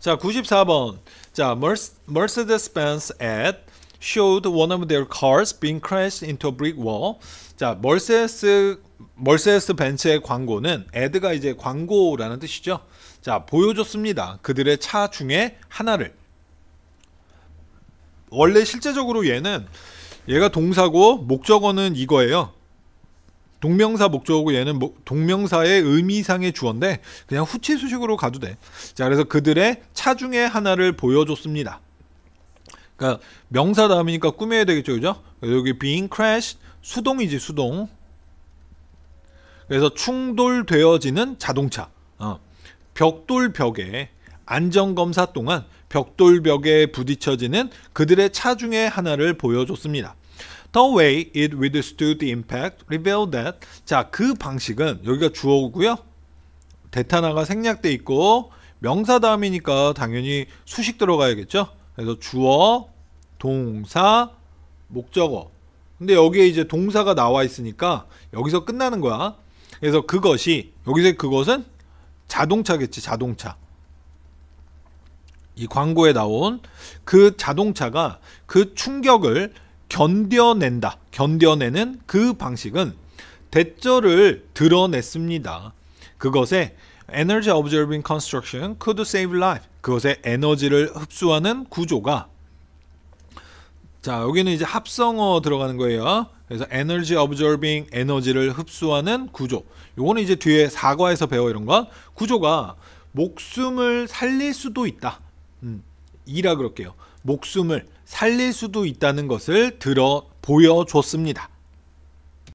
자, 94번. 자, Mercedes-Benz ad showed one of their cars being crashed into a brick wall. 자, 멀세스 멀세스 벤츠의 광고는 애드가 이제 광고라는 뜻이죠. 자, 보여줬습니다. 그들의 차 중에 하나를. 원래 실제적으로 얘는 얘가 동사고 목적어는 이거예요. 동명사 목적어고 얘는 뭐 동명사의 의미상의 주어인데 그냥 후치 수식으로 가도 돼. 자, 그래서 그들의 차 중에 하나를 보여줬습니다. 그러니까 명사 다음이니까 꾸며야 되겠죠, 그죠? 여기 being crashed 수동이지 수동. 그래서 충돌되어지는 자동차. 어. 벽돌 벽에 안전검사 동안 벽돌 벽에 부딪혀지는 그들의 차 중에 하나를 보여줬습니다. The way it withstood the impact revealed that 자 그 방식은 여기가 주어고요. 대타나가 생략돼 있고 명사 다음이니까 당연히 수식 들어가야겠죠. 그래서 주어, 동사, 목적어. 근데 여기에 이제 동사가 나와 있으니까 여기서 끝나는 거야. 그래서 그것이 여기서 그것은 자동차겠지 자동차. 이 광고에 나온 그 자동차가 그 충격을 견뎌낸다. 견뎌내는 그 방식은 대절을 드러냈습니다. 그것에 Energy Observing Construction could save life. 그것의 에너지를 흡수하는 구조가 자 여기는 이제 합성어 들어가는 거예요. 그래서 에너지 어브저빙 에너지를 흡수하는 구조. 요거는 이제 뒤에 사과에서 배워 이런 건 구조가 목숨을 살릴 수도 있다. 음, 이라 그럴게요. 목숨을 살릴 수도 있다는 것을 들어 보여줬습니다.